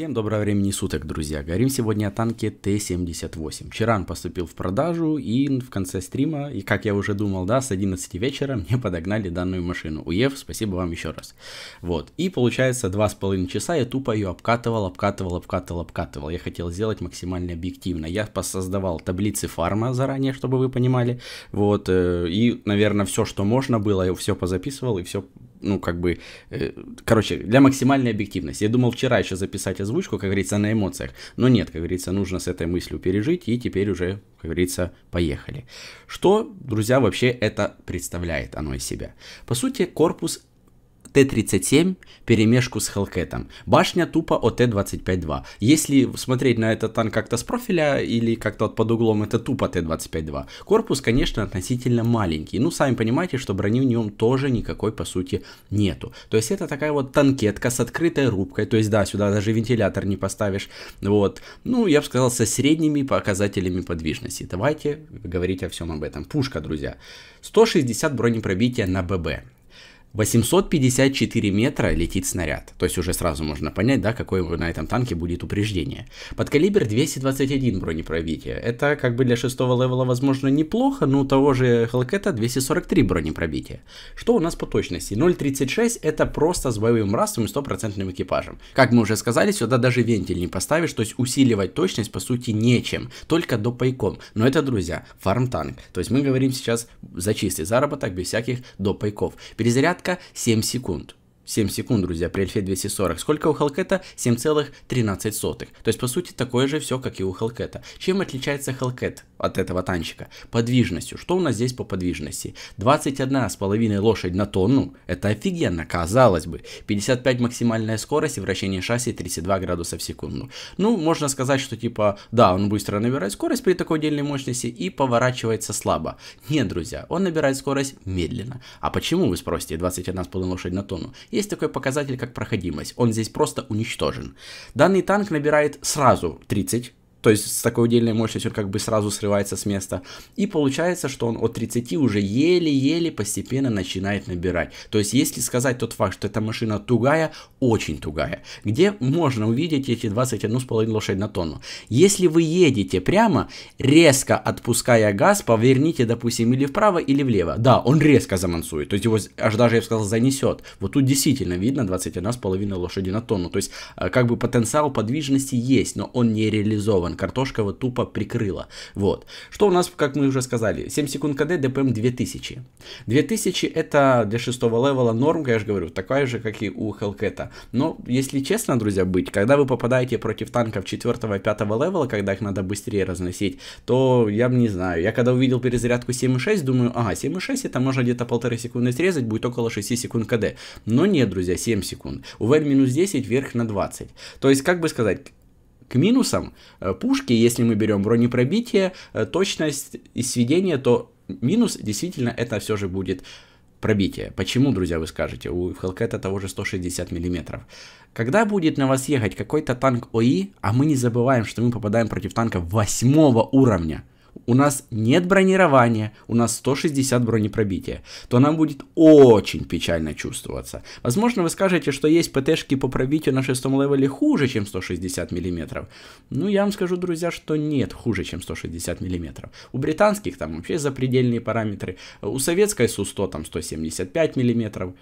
Всем доброго времени суток, друзья! Говорим сегодня о танке Т-78. Вчера он поступил в продажу и в конце стрима, и как я уже думал, да, с 11 вечера мне подогнали данную машину. Уев, спасибо вам еще раз. Вот, и получается два с половиной часа я тупо ее обкатывал, обкатывал, обкатывал, обкатывал. Я хотел сделать максимально объективно. Я посоздавал таблицы фарма заранее, чтобы вы понимали. Вот, э, и, наверное, все, что можно было, я все позаписывал и все ну, как бы, э, короче, для максимальной объективности. Я думал вчера еще записать озвучку, как говорится, на эмоциях, но нет, как говорится, нужно с этой мыслью пережить, и теперь уже, как говорится, поехали. Что, друзья, вообще это представляет оно из себя? По сути, корпус Т-37 перемешку с Хелкетом. Башня тупо ОТ-25-2. Если смотреть на этот танк как-то с профиля или как-то вот под углом, это тупо Т-25-2. Корпус, конечно, относительно маленький. Ну, сами понимаете, что брони в нем тоже никакой, по сути, нету. То есть это такая вот танкетка с открытой рубкой. То есть, да, сюда даже вентилятор не поставишь. Вот. Ну, я бы сказал, со средними показателями подвижности. Давайте говорить о всем об этом. Пушка, друзья. 160 бронепробития на ББ. 854 метра летит снаряд. То есть уже сразу можно понять, да, какое на этом танке будет упреждение. Под калибр 221 бронепробития. Это как бы для шестого левела, возможно, неплохо, но у того же Hellcat 243 бронепробития. Что у нас по точности? 0.36 это просто с боевым растом и стопроцентным экипажем. Как мы уже сказали, сюда даже вентиль не поставишь, то есть усиливать точность по сути нечем, только до пайком. Но это, друзья, фарм танк. То есть мы говорим сейчас за чистый заработок без всяких до пайков. Перезаряд порядка 7 секунд. 7 секунд, друзья, при альфе 240. Сколько у Халкета? 7,13. То есть, по сути, такое же все, как и у Халкета. Чем отличается Халкет от этого танчика? Подвижностью. Что у нас здесь по подвижности? 21,5 лошадь на тонну. Это офигенно, казалось бы. 55 максимальная скорость и вращение шасси 32 градуса в секунду. Ну, можно сказать, что типа, да, он быстро набирает скорость при такой дельной мощности и поворачивается слабо. Нет, друзья, он набирает скорость медленно. А почему, вы спросите, 21,5 лошадь на тонну? есть такой показатель, как проходимость. Он здесь просто уничтожен. Данный танк набирает сразу 30 то есть с такой удельной мощностью он как бы сразу срывается с места. И получается, что он от 30 уже еле-еле постепенно начинает набирать. То есть если сказать тот факт, что эта машина тугая, очень тугая, где можно увидеть эти 21,5 лошадь на тонну. Если вы едете прямо, резко отпуская газ, поверните, допустим, или вправо, или влево. Да, он резко заманцует. то есть его аж даже, я бы сказал, занесет. Вот тут действительно видно 21,5 лошади на тонну. То есть э, как бы потенциал подвижности есть, но он не реализован сделан, картошка его тупо прикрыла. Вот. Что у нас, как мы уже сказали, 7 секунд КД, ДПМ 2000. 2000 это для шестого левела норм, я же говорю, такая же, как и у Хелкета. Но, если честно, друзья, быть, когда вы попадаете против танков 4 и 5 левела, когда их надо быстрее разносить, то я не знаю. Я когда увидел перезарядку 7.6, думаю, ага, 7.6 это можно где-то полторы секунды срезать, будет около 6 секунд КД. Но нет, друзья, 7 секунд. У минус 10 вверх на 20. То есть, как бы сказать, к минусам э, пушки, если мы берем бронепробитие, э, точность и сведение, то минус действительно это все же будет пробитие. Почему, друзья, вы скажете? У Hellcat того же 160 мм. Когда будет на вас ехать какой-то танк ОИ, а мы не забываем, что мы попадаем против танка 8 уровня – у нас нет бронирования, у нас 160 бронепробития, то нам будет очень печально чувствоваться. Возможно, вы скажете, что есть ПТшки по пробитию на шестом левеле хуже, чем 160 мм. Ну, я вам скажу, друзья, что нет хуже, чем 160 мм. У британских там вообще запредельные параметры, у советской Су-100 там 175 мм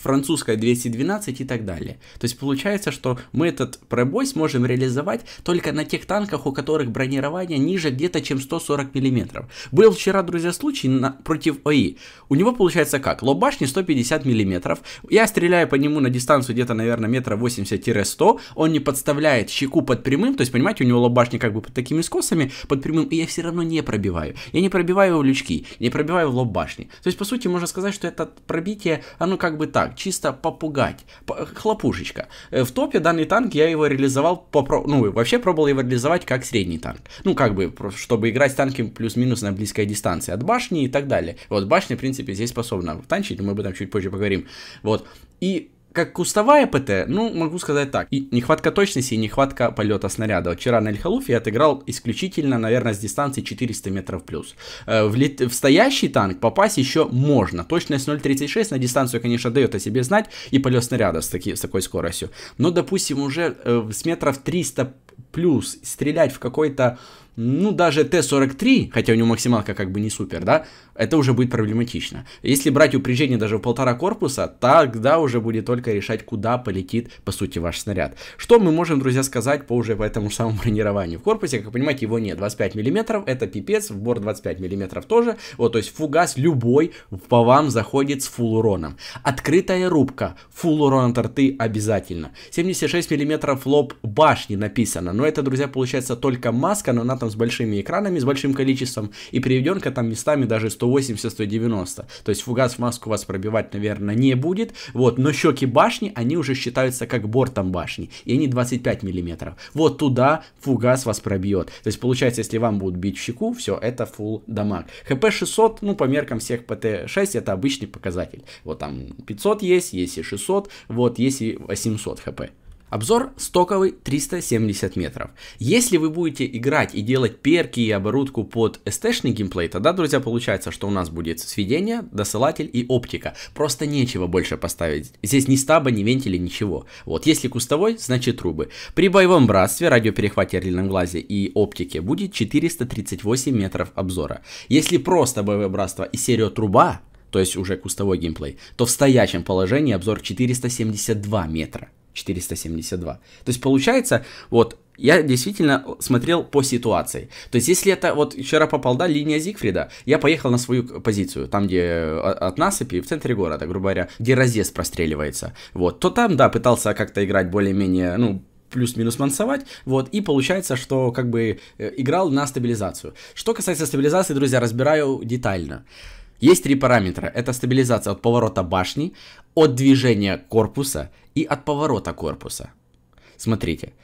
французская 212 и так далее. То есть получается, что мы этот пробой сможем реализовать только на тех танках, у которых бронирование ниже где-то чем 140 мм. Был вчера, друзья, случай на, против ОИ. У него получается как? Лоб 150 мм. Я стреляю по нему на дистанцию где-то, наверное, метра 80-100. Он не подставляет щеку под прямым, то есть, понимаете, у него лоб как бы под такими скосами, под прямым, и я все равно не пробиваю. Я не пробиваю его лючки, не пробиваю в То есть, по сути, можно сказать, что это пробитие, оно как бы так, так, чисто попугать, хлопушечка. Э, в топе данный танк я его реализовал, попро... ну, вообще пробовал его реализовать как средний танк. Ну, как бы, чтобы играть с танком плюс-минус на близкой дистанции от башни и так далее. Вот, башня, в принципе, здесь способна танчить, мы об этом чуть позже поговорим. Вот, и как кустовая ПТ, ну, могу сказать так. И нехватка точности и нехватка полета снаряда. Вчера на Эль-Халуфе я отыграл исключительно, наверное, с дистанции 400 метров плюс. Э, в, лет... в стоящий танк попасть еще можно. Точность 0.36 на дистанцию, конечно, дает о себе знать. И полет снаряда с, таки... с такой скоростью. Но, допустим, уже э, с метров 300 плюс стрелять в какой-то, ну, даже Т-43, хотя у него максималка как бы не супер, да, это уже будет проблематично. Если брать упряжение даже в полтора корпуса, тогда уже будет только решать, куда полетит, по сути, ваш снаряд. Что мы можем, друзья, сказать по уже по этому самому бронированию? В корпусе, как понимаете, его нет. 25 мм, это пипец, в борт 25 мм тоже. Вот, то есть фугас любой по вам заходит с фул уроном. Открытая рубка, фул урон торты обязательно. 76 мм лоб башни написано, но но это, друзья, получается только маска, но она там с большими экранами, с большим количеством, и приведенка там местами даже 180-190. То есть фугас в маску вас пробивать, наверное, не будет. Вот, но щеки башни, они уже считаются как бортом башни, и они 25 миллиметров. Вот туда фугас вас пробьет. То есть получается, если вам будут бить в щеку, все, это full дамаг. ХП 600, ну, по меркам всех ПТ-6, это обычный показатель. Вот там 500 есть, есть и 600, вот есть и 800 хп. Обзор стоковый 370 метров. Если вы будете играть и делать перки и оборудку под эстешный геймплей, тогда, друзья, получается, что у нас будет сведение, досылатель и оптика. Просто нечего больше поставить. Здесь ни стаба, ни вентиля, ничего. Вот, если кустовой, значит трубы. При боевом братстве, радиоперехвате орельном глазе и оптике будет 438 метров обзора. Если просто боевое братство и серия труба, то есть уже кустовой геймплей, то в стоячем положении обзор 472 метра. 472. То есть получается, вот я действительно смотрел по ситуации. То есть, если это вот вчера попал, да, линия Зигфрида, я поехал на свою позицию, там, где э, от насыпи, в центре города, грубо говоря, где разъезд простреливается, вот, то там, да, пытался как-то играть более-менее, ну, плюс-минус мансовать, вот, и получается, что как бы э, играл на стабилизацию. Что касается стабилизации, друзья, разбираю детально. Есть три параметра. Это стабилизация от поворота башни, от движения корпуса и от поворота корпуса. Смотрите,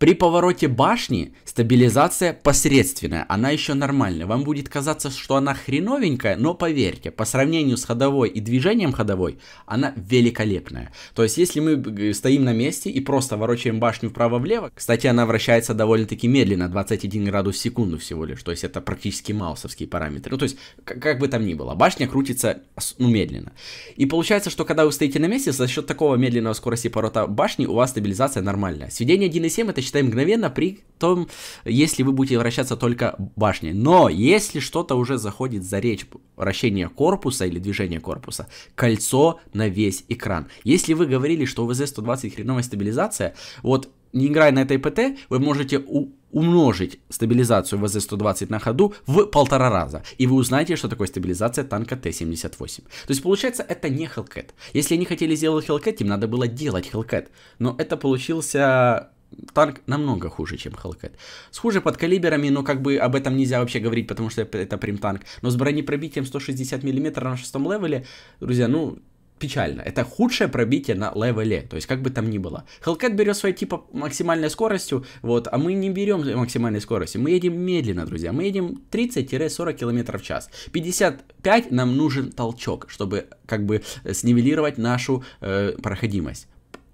при повороте башни стабилизация посредственная, она еще нормальная. Вам будет казаться, что она хреновенькая, но поверьте, по сравнению с ходовой и движением ходовой, она великолепная. То есть, если мы э, стоим на месте и просто ворочаем башню вправо-влево, кстати, она вращается довольно-таки медленно, 21 градус в секунду всего лишь, то есть это практически маусовские параметры. Ну, то есть, как, как бы там ни было, башня крутится ну, медленно. И получается, что когда вы стоите на месте, за счет такого медленного скорости поворота башни у вас стабилизация нормальная. Сведение 1.7 это считай мгновенно, при том, если вы будете вращаться только башней. Но если что-то уже заходит за речь вращения корпуса или движения корпуса, кольцо на весь экран. Если вы говорили, что у ВЗ-120 хреновая стабилизация, вот не играя на этой ПТ, вы можете у умножить стабилизацию ВЗ-120 на ходу в полтора раза, и вы узнаете, что такое стабилизация танка Т-78. То есть, получается, это не Hellcat. Если они хотели сделать Hellcat, им надо было делать Hellcat, но это получился танк намного хуже, чем Hellcat. С хуже под калиберами, но как бы об этом нельзя вообще говорить, потому что это прям танк. Но с бронепробитием 160 мм на шестом левеле, друзья, ну, печально. Это худшее пробитие на левеле, то есть как бы там ни было. Hellcat берет свои типа максимальной скоростью, вот, а мы не берем максимальной скорости, мы едем медленно, друзья, мы едем 30-40 км в час. 55 нам нужен толчок, чтобы как бы э, снивелировать нашу э, проходимость.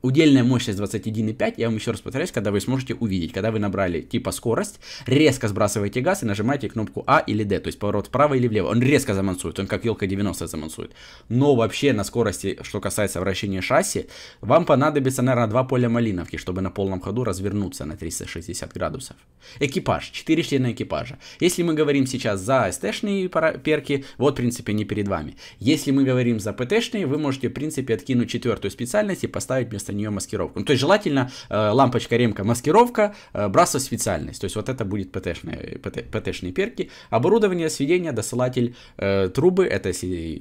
Удельная мощность 21.5, я вам еще раз повторяюсь, когда вы сможете увидеть, когда вы набрали типа скорость, резко сбрасываете газ и нажимаете кнопку А или Д, то есть поворот вправо или влево. Он резко замансует, он как елка 90 замансует. Но вообще на скорости, что касается вращения шасси, вам понадобится, наверное, два поля малиновки, чтобы на полном ходу развернуться на 360 градусов. Экипаж, 4 члена экипажа. Если мы говорим сейчас за СТшные перки, вот, в принципе, не перед вами. Если мы говорим за ПТшные, вы можете, в принципе, откинуть четвертую специальность и поставить вместо нее маскировку. Ну, то есть желательно э, лампочка, ремка, маскировка, э, брасо специальность. То есть вот это будет ПТшные, ПТ, ПТшные перки. Оборудование, сведения, досылатель э, трубы, это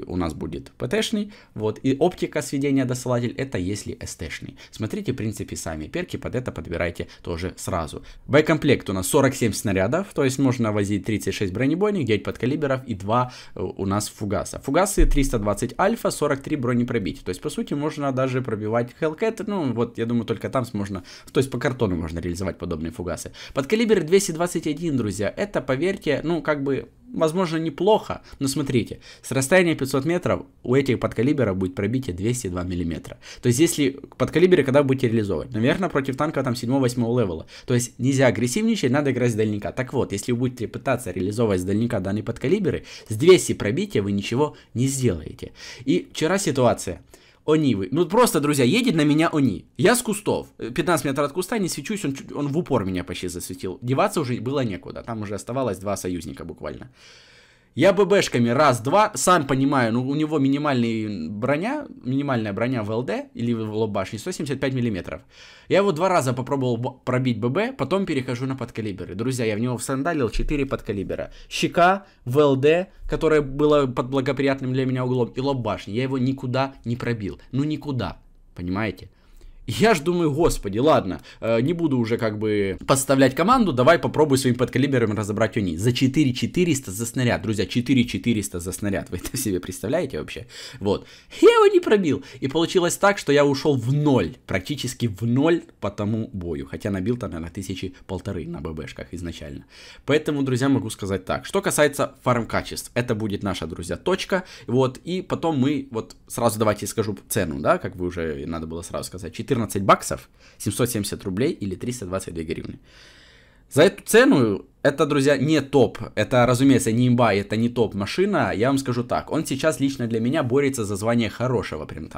у нас будет ПТшный. Вот. И оптика, сведения, досылатель, это если СТшный. Смотрите, в принципе, сами перки, под это подбирайте тоже сразу. Боекомплект у нас 47 снарядов, то есть можно возить 36 бронебойных, 9 подкалиберов и 2 э, у нас фугаса. Фугасы 320 альфа, 43 бронепробития. То есть, по сути, можно даже пробивать Hellcat ну вот я думаю только там можно, то есть по картону можно реализовать подобные фугасы. Под калибр 221, друзья, это, поверьте, ну как бы возможно, неплохо, но смотрите, с расстояния 500 метров у этих подкалибера будет пробитие 202 миллиметра. То есть, если подкалиберы когда будете реализовывать? Наверное, против танка там 7-8 левела. То есть, нельзя агрессивничать, надо играть с дальника. Так вот, если вы будете пытаться реализовывать с дальника данные подкалиберы, с 200 пробития вы ничего не сделаете. И вчера ситуация. Онивы. Ну просто, друзья, едет на меня Они. Я с кустов. 15 э, метров от куста, не свечусь, он, он в упор меня почти засветил. Деваться уже было некуда, там уже оставалось два союзника буквально. Я ББшками раз-два, сам понимаю, ну, у него минимальная броня, минимальная броня в ЛД или в лобашне 175 миллиметров. Я его два раза попробовал пробить ББ, потом перехожу на подкалиберы. Друзья, я в него всандалил 4 подкалибера. Щека, ВЛД, которая была под благоприятным для меня углом, и лобашни, Я его никуда не пробил. Ну, никуда. Понимаете? Я ж думаю, господи, ладно, э, не буду уже как бы подставлять команду, давай попробую своим подкалибером разобрать они. За 4400 за снаряд, друзья, 4400 за снаряд, вы это себе представляете вообще? Вот, я его не пробил, и получилось так, что я ушел в ноль, практически в ноль по тому бою, хотя набил там, наверное, тысячи полторы на ББшках изначально. Поэтому, друзья, могу сказать так, что касается фарм-качеств, это будет наша, друзья, точка, вот, и потом мы, вот, сразу давайте скажу цену, да, как вы уже, надо было сразу сказать, 14 14 баксов, 770 рублей или 322 гривны. За эту цену, это, друзья, не топ. Это, разумеется, не имба, это не топ машина. Я вам скажу так, он сейчас лично для меня борется за звание хорошего прем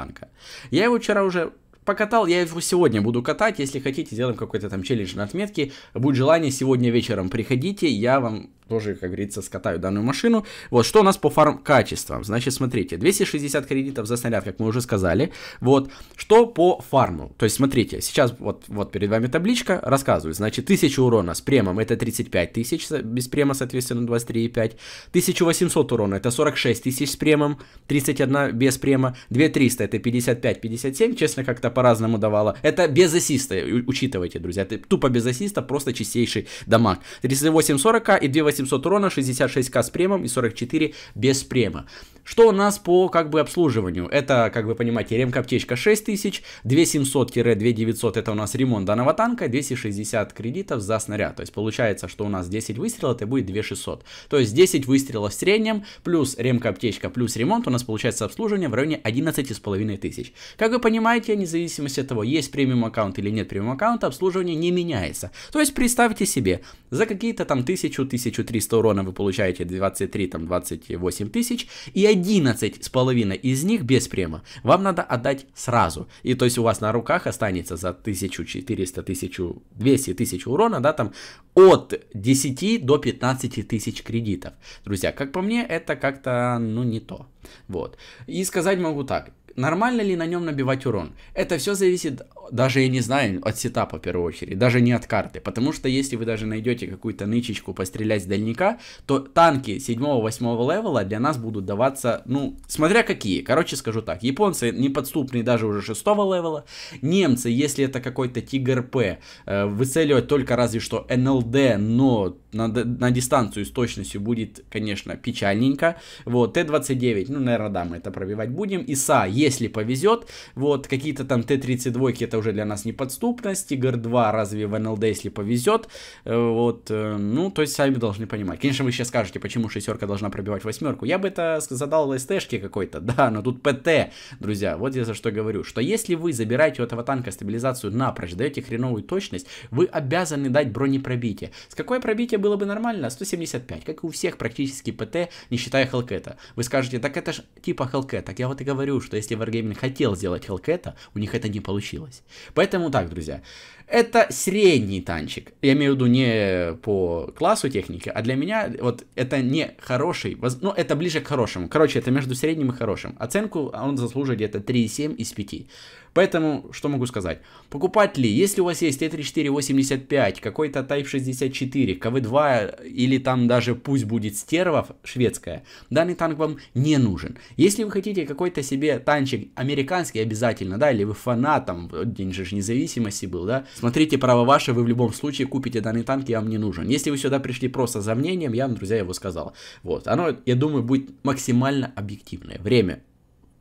Я его вчера уже покатал, я его сегодня буду катать. Если хотите, сделаем какой-то там челлендж на отметке. Будет желание, сегодня вечером приходите, я вам тоже, как говорится, скатаю данную машину. Вот, что у нас по фарм-качествам? Значит, смотрите, 260 кредитов за снаряд, как мы уже сказали. Вот, что по фарму? То есть, смотрите, сейчас вот, вот перед вами табличка, рассказываю. Значит, 1000 урона с премом это 35 тысяч, без према, соответственно, 23,5. 1800 урона это 46 тысяч с премом, 31 без према. 2300 это 55-57, честно, как-то по-разному давало. Это без ассиста, учитывайте, друзья. Это тупо без ассиста, просто чистейший дамаг. 38-40 и 28 700 урона, 66к с премом и 44 без према. Что у нас по как бы обслуживанию? Это, как вы понимаете, ремкоптечка 6000, 2700-2900 это у нас ремонт данного танка, 260 кредитов за снаряд. То есть получается, что у нас 10 выстрелов, это будет 2600. То есть 10 выстрелов в среднем, плюс ремкоптечка, плюс ремонт, у нас получается обслуживание в районе 11,5 тысяч. Как вы понимаете, вне от того, есть премиум аккаунт или нет премиум аккаунта, обслуживание не меняется. То есть представьте себе, за какие-то там 1000-1300 300 урона вы получаете 23, там 28 тысяч, и 11 с половиной из них без према вам надо отдать сразу. И то есть у вас на руках останется за 1400, 1200 тысяч урона, да, там от 10 до 15 тысяч кредитов. Друзья, как по мне, это как-то, ну, не то. Вот. И сказать могу так нормально ли на нем набивать урон. Это все зависит даже я не знаю, от сетапа в первую очередь, даже не от карты, потому что если вы даже найдете какую-то нычечку пострелять с дальника, то танки 7-8 левела для нас будут даваться, ну, смотря какие, короче скажу так, японцы неподступные даже уже 6 левела, немцы, если это какой-то Тигр П, э, выцеливать только разве что НЛД, но на, на дистанцию с точностью будет, конечно, печальненько, вот, Т-29, ну, наверное, да, мы это пробивать будем, ИСА, если повезет, вот, какие-то там Т-32, это уже для нас неподступность. Игр 2 разве в НЛД, если повезет? Э, вот, э, ну, то есть сами должны понимать. Конечно, вы сейчас скажете, почему шестерка должна пробивать восьмерку. Я бы это задал ЛСТшке какой-то, да, но тут ПТ, друзья, вот я за что говорю, что если вы забираете у этого танка стабилизацию напрочь, даете хреновую точность, вы обязаны дать бронепробитие. С какое пробитие было бы нормально? 175, как и у всех практически ПТ, не считая Хелкета. Вы скажете, так это ж типа Хелкет. Так я вот и говорю, что если Wargaming хотел сделать Хелкета, у них это не получилось. Поэтому так, друзья, это средний танчик. Я имею в виду не по классу техники, а для меня вот это не хороший, ну это ближе к хорошему. Короче, это между средним и хорошим. Оценку он заслуживает где-то 3,7 из 5. Поэтому, что могу сказать? Покупать ли, если у вас есть Т-3485, какой-то Type 64, КВ-2 или там даже пусть будет стервов шведская, данный танк вам не нужен. Если вы хотите какой-то себе танчик американский обязательно, да, или вы фанатом, день же независимости был, да, Смотрите право ваше, вы в любом случае купите данный танк, я вам не нужен. Если вы сюда пришли просто за мнением, я вам, друзья, его сказал. Вот, оно, я думаю, будет максимально объективное. Время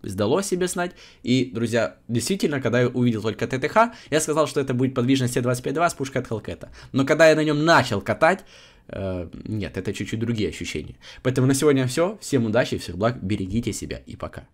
сдало себе знать, И, друзья, действительно, когда я увидел только ТТХ, я сказал, что это будет подвижность 25 252 с пушкой от Хелкета. Но когда я на нем начал катать, э, нет, это чуть-чуть другие ощущения. Поэтому на сегодня все. Всем удачи, всех благ, берегите себя и пока.